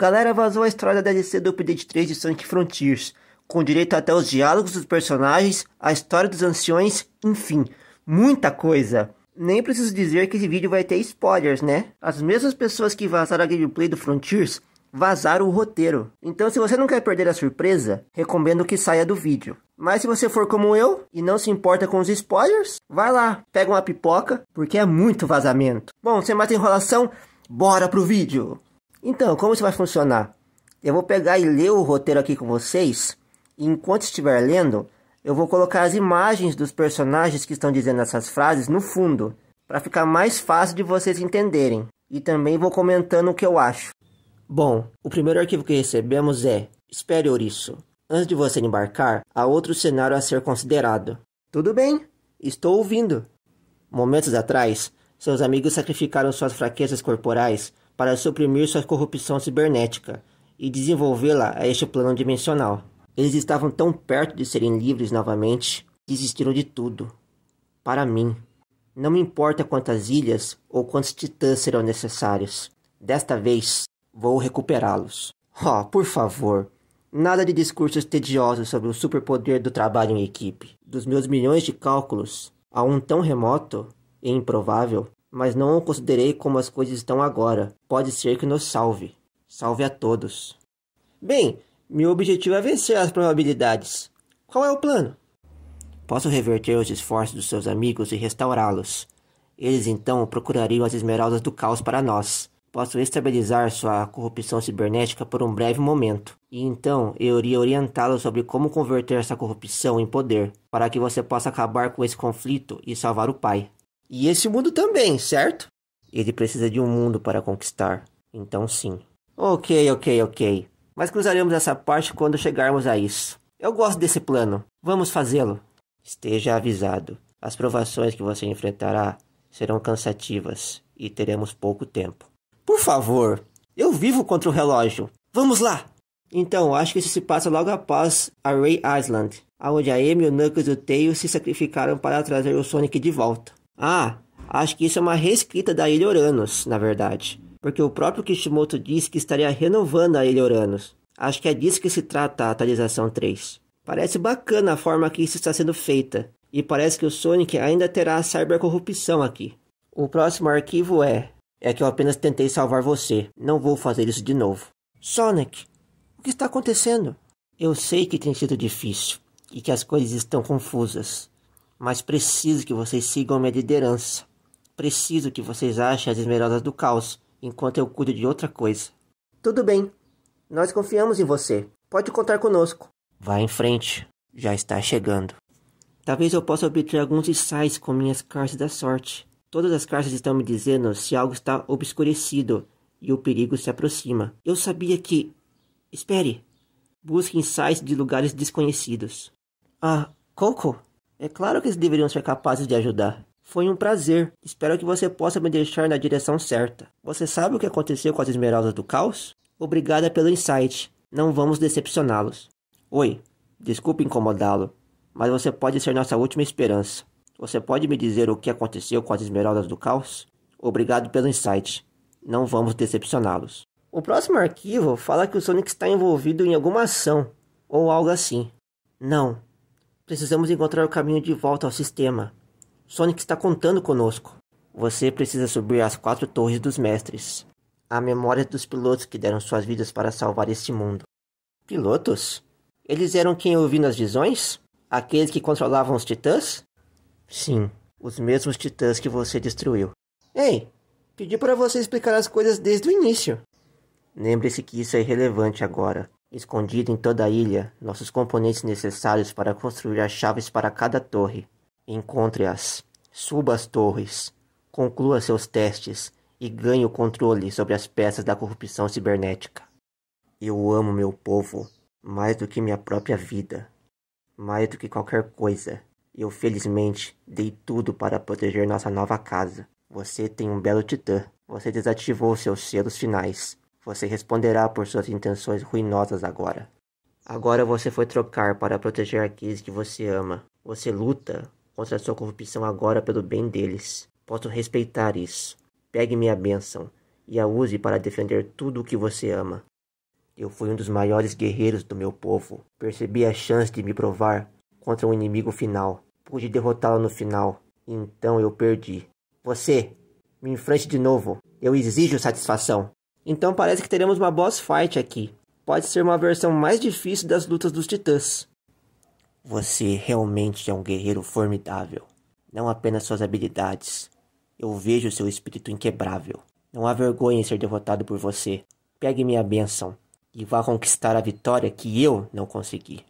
Galera vazou a história da DLC do update 3 de Sonic Frontiers, com direito até os diálogos dos personagens, a história dos anciões, enfim, muita coisa. Nem preciso dizer que esse vídeo vai ter spoilers, né? As mesmas pessoas que vazaram a gameplay do Frontiers vazaram o roteiro. Então, se você não quer perder a surpresa, recomendo que saia do vídeo. Mas se você for como eu e não se importa com os spoilers, vai lá, pega uma pipoca, porque é muito vazamento. Bom, sem mais enrolação, bora pro vídeo! Então, como isso vai funcionar? Eu vou pegar e ler o roteiro aqui com vocês. E enquanto estiver lendo, eu vou colocar as imagens dos personagens que estão dizendo essas frases no fundo, para ficar mais fácil de vocês entenderem. E também vou comentando o que eu acho. Bom, o primeiro arquivo que recebemos é: espere ouriço. Antes de você embarcar, há outro cenário a ser considerado. Tudo bem, estou ouvindo. Momentos atrás, seus amigos sacrificaram suas fraquezas corporais para suprimir sua corrupção cibernética e desenvolvê-la a este plano dimensional. Eles estavam tão perto de serem livres novamente, que desistiram de tudo. Para mim, não me importa quantas ilhas ou quantos titãs serão necessários. Desta vez, vou recuperá-los. Oh, por favor, nada de discursos tediosos sobre o superpoder do trabalho em equipe. Dos meus milhões de cálculos a um tão remoto e improvável, mas não o considerei como as coisas estão agora. Pode ser que nos salve. Salve a todos. Bem, meu objetivo é vencer as probabilidades. Qual é o plano? Posso reverter os esforços dos seus amigos e restaurá-los. Eles então procurariam as esmeraldas do caos para nós. Posso estabilizar sua corrupção cibernética por um breve momento, e então eu iria orientá-lo sobre como converter essa corrupção em poder, para que você possa acabar com esse conflito e salvar o pai. E esse mundo também, certo? Ele precisa de um mundo para conquistar. Então sim. Ok, ok, ok. Mas cruzaremos essa parte quando chegarmos a isso. Eu gosto desse plano. Vamos fazê-lo. Esteja avisado. As provações que você enfrentará serão cansativas e teremos pouco tempo. Por favor, eu vivo contra o relógio. Vamos lá! Então, acho que isso se passa logo após Ray Island, onde a Amy, o Knuckles e o Tails se sacrificaram para trazer o Sonic de volta. Ah, acho que isso é uma reescrita da Ilha Uranus, na verdade. Porque o próprio Kishimoto disse que estaria renovando a Ilha Uranus. Acho que é disso que se trata a atualização 3. Parece bacana a forma que isso está sendo feita. E parece que o Sonic ainda terá cybercorrupção aqui. O próximo arquivo é... É que eu apenas tentei salvar você. Não vou fazer isso de novo. Sonic, o que está acontecendo? Eu sei que tem sido difícil e que as coisas estão confusas mas preciso que vocês sigam minha liderança. Preciso que vocês achem as esmeraldas do caos, enquanto eu cuido de outra coisa. Tudo bem, nós confiamos em você. Pode contar conosco. Vá em frente, já está chegando. Talvez eu possa obter alguns ensaios com minhas cartas da sorte. Todas as cartas estão me dizendo se algo está obscurecido e o perigo se aproxima. Eu sabia que. Espere! Busque ensaios de lugares desconhecidos. Ah, Coco? É claro que eles deveriam ser capazes de ajudar. Foi um prazer. Espero que você possa me deixar na direção certa. Você sabe o que aconteceu com as esmeraldas do caos? Obrigada pelo insight. Não vamos decepcioná-los. Oi, desculpe incomodá-lo, mas você pode ser nossa última esperança. Você pode me dizer o que aconteceu com as esmeraldas do caos? Obrigado pelo insight. Não vamos decepcioná-los. O próximo arquivo fala que o Sonic está envolvido em alguma ação ou algo assim. Não, Precisamos encontrar o caminho de volta ao sistema. Sonic está contando conosco. Você precisa subir as quatro torres dos mestres. A memória dos pilotos que deram suas vidas para salvar este mundo. Pilotos? Eles eram quem eu vi nas visões? Aqueles que controlavam os titãs? Sim, os mesmos titãs que você destruiu. Ei, pedi para você explicar as coisas desde o início. Lembre-se que isso é irrelevante agora. Escondido em toda a ilha, nossos componentes necessários para construir as chaves para cada torre. Encontre-as, suba as torres, conclua seus testes e ganhe o controle sobre as peças da corrupção cibernética. Eu amo meu povo mais do que minha própria vida, mais do que qualquer coisa. Eu felizmente dei tudo para proteger nossa nova casa. Você tem um belo titã. Você desativou seus selos finais você responderá por suas intenções ruinosas agora. Agora você foi trocar para proteger aqueles que você ama. Você luta contra a sua corrupção agora pelo bem deles. Posso respeitar isso. Pegue minha bênção e a use para defender tudo o que você ama. Eu fui um dos maiores guerreiros do meu povo. Percebi a chance de me provar contra um inimigo final. Pude derrotá-lo no final. Então eu perdi. Você, me enfrente de novo. Eu exijo satisfação. Então parece que teremos uma boss fight aqui. Pode ser uma versão mais difícil das lutas dos titãs. Você realmente é um guerreiro formidável. Não apenas suas habilidades. Eu vejo seu espírito inquebrável. Não há vergonha em ser derrotado por você. Pegue minha bênção e vá conquistar a vitória que eu não consegui.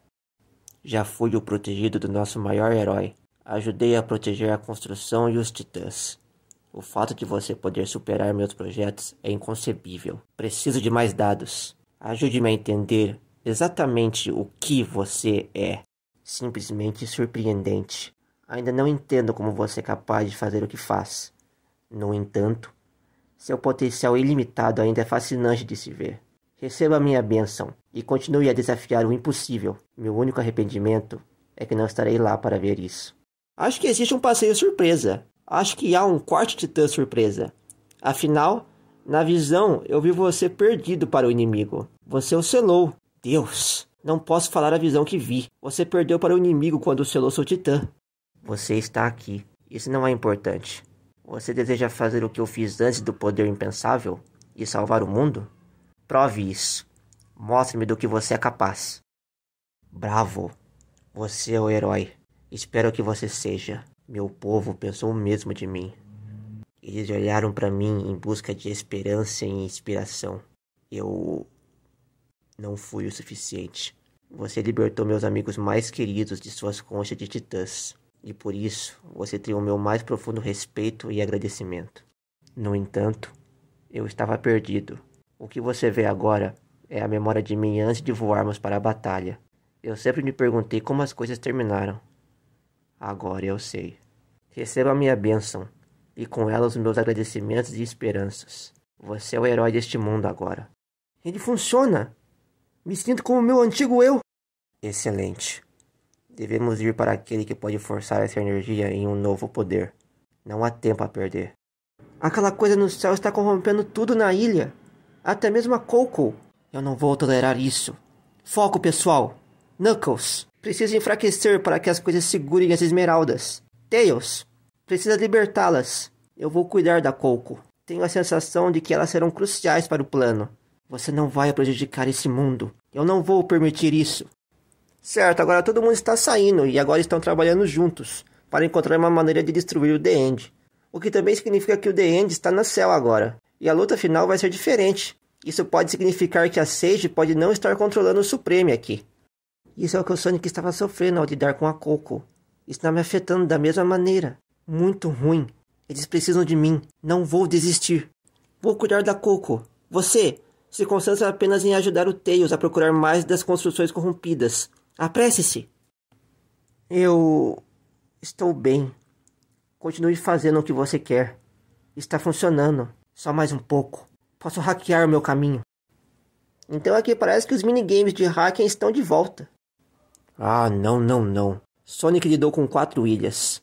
Já fui o protegido do nosso maior herói. Ajudei a proteger a construção e os titãs. O fato de você poder superar meus projetos é inconcebível. Preciso de mais dados. Ajude-me a entender exatamente o que você é. Simplesmente surpreendente. Ainda não entendo como você é capaz de fazer o que faz. No entanto, seu potencial ilimitado ainda é fascinante de se ver. Receba a minha bênção e continue a desafiar o impossível. Meu único arrependimento é que não estarei lá para ver isso. Acho que existe um passeio surpresa acho que há um corte titã surpresa. Afinal, na visão eu vi você perdido para o inimigo. Você o selou. Deus, não posso falar a visão que vi. Você perdeu para o inimigo quando selou seu titã. Você está aqui. Isso não é importante. Você deseja fazer o que eu fiz antes do poder impensável e salvar o mundo? Prove isso. Mostre-me do que você é capaz. Bravo. Você é o herói. Espero que você seja. Meu povo pensou o mesmo de mim. Eles olharam para mim em busca de esperança e inspiração. Eu não fui o suficiente. Você libertou meus amigos mais queridos de suas conchas de titãs, e por isso você tem o meu mais profundo respeito e agradecimento. No entanto, eu estava perdido. O que você vê agora é a memória de mim antes de voarmos para a batalha. Eu sempre me perguntei como as coisas terminaram. Agora eu sei. Receba a minha bênção e com ela os meus agradecimentos e esperanças. Você é o herói deste mundo agora. Ele funciona! Me sinto como o meu antigo eu! Excelente. Devemos ir para aquele que pode forçar essa energia em um novo poder. Não há tempo a perder. Aquela coisa no céu está corrompendo tudo na ilha. Até mesmo a Coco. Eu não vou tolerar isso. Foco, pessoal. Knuckles precisa enfraquecer para que as coisas segurem as esmeraldas. Tails precisa libertá-las. Eu vou cuidar da Coco. Tenho a sensação de que elas serão cruciais para o plano. Você não vai prejudicar esse mundo. Eu não vou permitir isso. Certo, agora todo mundo está saindo e agora estão trabalhando juntos para encontrar uma maneira de destruir o The End. O que também significa que o The End está na céu agora. E a luta final vai ser diferente. Isso pode significar que a Sage pode não estar controlando o Supreme aqui. Isso é o que o Sonic estava sofrendo ao lidar com a Coco. Está me afetando da mesma maneira. Muito ruim. Eles precisam de mim. Não vou desistir. Vou cuidar da Coco. Você se concentra apenas em ajudar o Tails a procurar mais das construções corrompidas. Apresse-se. Eu estou bem. Continue fazendo o que você quer. Está funcionando. Só mais um pouco. Posso hackear o meu caminho. Então aqui parece que os minigames de hacking estão de volta. Ah, não, não, não. Sonic lidou com quatro ilhas.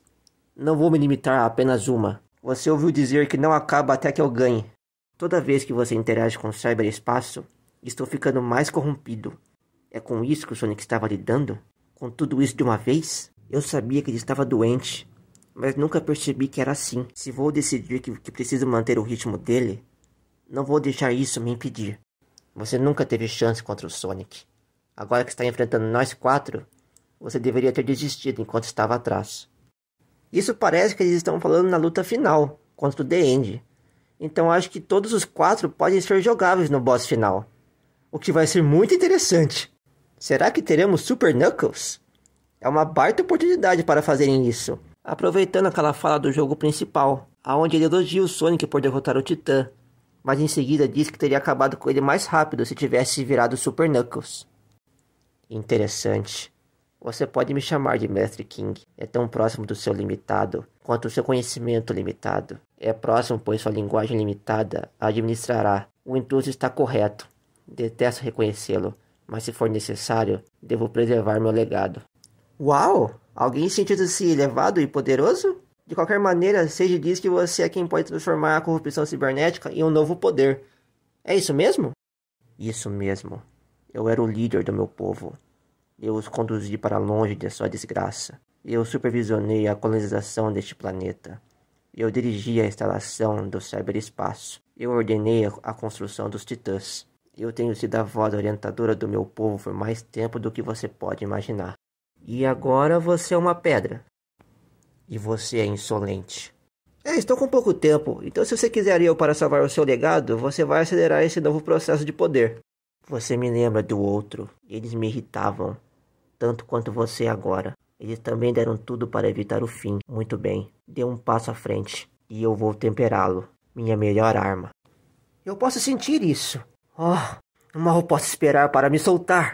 Não vou me limitar a apenas uma. Você ouviu dizer que não acaba até que eu ganhe. Toda vez que você interage com o cyberespaço, estou ficando mais corrompido. É com isso que o Sonic estava lidando? Com tudo isso de uma vez? Eu sabia que ele estava doente, mas nunca percebi que era assim. Se vou decidir que, que preciso manter o ritmo dele, não vou deixar isso me impedir. Você nunca teve chance contra o Sonic. Agora que está enfrentando nós quatro, você deveria ter desistido enquanto estava atrás. Isso parece que eles estão falando na luta final contra o The End. Então acho que todos os quatro podem ser jogáveis no boss final. O que vai ser muito interessante. Será que teremos Super Knuckles? É uma baita oportunidade para fazerem isso. Aproveitando aquela fala do jogo principal, aonde ele elogia o Sonic por derrotar o Titã, mas em seguida diz que teria acabado com ele mais rápido se tivesse virado Super Knuckles interessante. Você pode me chamar de Mestre King. É tão próximo do seu limitado quanto o seu conhecimento limitado. É próximo, pois sua linguagem limitada administrará. O intuito está correto. Detesto reconhecê-lo, mas se for necessário, devo preservar meu legado. Uau! Alguém sentindo-se assim, elevado e poderoso? De qualquer maneira, seja diz que você é quem pode transformar a corrupção cibernética em um novo poder. É isso mesmo? Isso mesmo. Eu era o líder do meu povo. Eu os conduzi para longe de sua desgraça. Eu supervisionei a colonização deste planeta. Eu dirigi a instalação do cyberespaço. Eu ordenei a construção dos titãs. Eu tenho sido a voz orientadora do meu povo por mais tempo do que você pode imaginar. E agora você é uma pedra. E você é insolente. É, estou com pouco tempo, então se você quiser eu para salvar o seu legado, você vai acelerar esse novo processo de poder. Você me lembra do outro. Eles me irritavam, tanto quanto você agora. Eles também deram tudo para evitar o fim. Muito bem. Dê um passo à frente e eu vou temperá-lo. Minha melhor arma. Eu posso sentir isso. Oh, mal posso esperar para me soltar.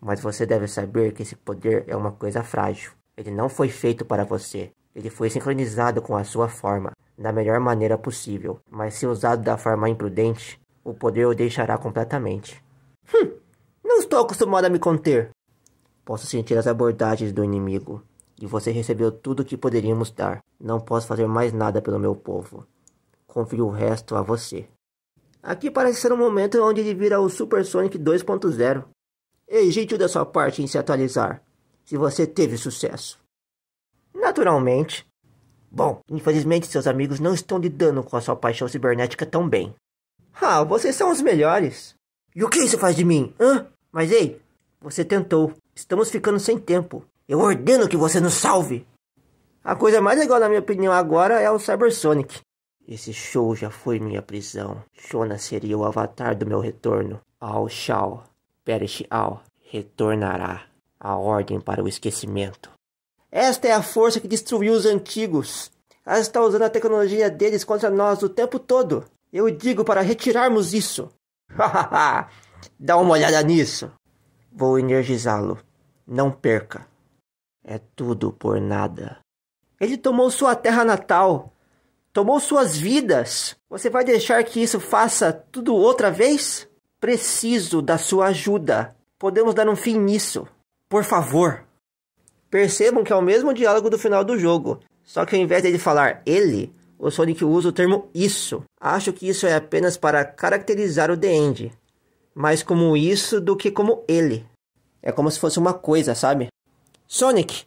Mas você deve saber que esse poder é uma coisa frágil. Ele não foi feito para você. Ele foi sincronizado com a sua forma, da melhor maneira possível. Mas se usado da forma imprudente, o poder o deixará completamente. Hum, não estou acostumado a me conter. Posso sentir as abordagens do inimigo. E você recebeu tudo o que poderíamos dar. Não posso fazer mais nada pelo meu povo. Confio o resto a você. Aqui parece ser um momento onde ele vira o Super Sonic 2.0. É gentil da sua parte em se atualizar, se você teve sucesso. Naturalmente. Bom, infelizmente seus amigos não estão lidando com a sua paixão cibernética tão bem. Ah, vocês são os melhores. E o que isso faz de mim? Hã? Mas ei, você tentou. Estamos ficando sem tempo. Eu ordeno que você nos salve. A coisa mais legal, na minha opinião, agora é o Cybersonic. Esse show já foi minha prisão. Shona seria o avatar do meu retorno. Ao Shao, Perish Ao, retornará a ordem para o esquecimento. Esta é a força que destruiu os antigos. Ela está usando a tecnologia deles contra nós o tempo todo. Eu digo para retirarmos isso. Dá uma olhada nisso. Vou energizá-lo. Não perca. É tudo por nada. Ele tomou sua terra natal. Tomou suas vidas. Você vai deixar que isso faça tudo outra vez? Preciso da sua ajuda. Podemos dar um fim nisso. Por favor. Percebam que é o mesmo diálogo do final do jogo. Só que ao invés de ele falar ele, o Sonic usa o termo isso. Acho que isso é apenas para caracterizar o The End, mais como isso do que como ele. É como se fosse uma coisa, sabe? Sonic,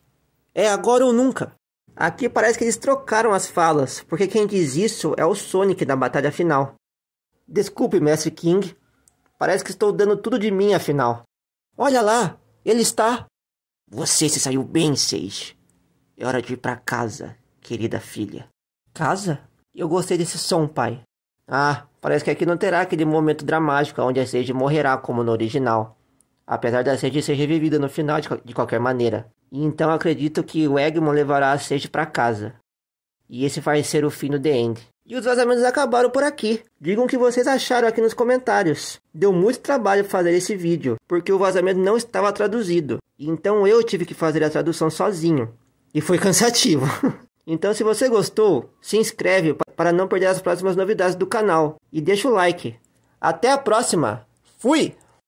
é agora ou nunca. Aqui parece que eles trocaram as falas, porque quem diz isso é o Sonic da batalha final. Desculpe, Mestre King, parece que estou dando tudo de mim afinal. Olha lá, ele está. Você se saiu bem, Sage. É hora de ir para casa, querida filha. Casa? Eu gostei desse som, pai. Ah, parece que aqui não terá aquele momento dramático onde a Sage morrerá como no original. Apesar da Sage ser revivida no final de, de qualquer maneira. Então acredito que o Eggman levará a Sage para casa. E esse vai ser o fim do The End. E os vazamentos acabaram por aqui. Digam o que vocês acharam aqui nos comentários. Deu muito trabalho fazer esse vídeo, porque o vazamento não estava traduzido. Então eu tive que fazer a tradução sozinho. E foi cansativo. Então, se você gostou, se inscreve para não perder as próximas novidades do canal e deixa o like. Até a próxima. Fui!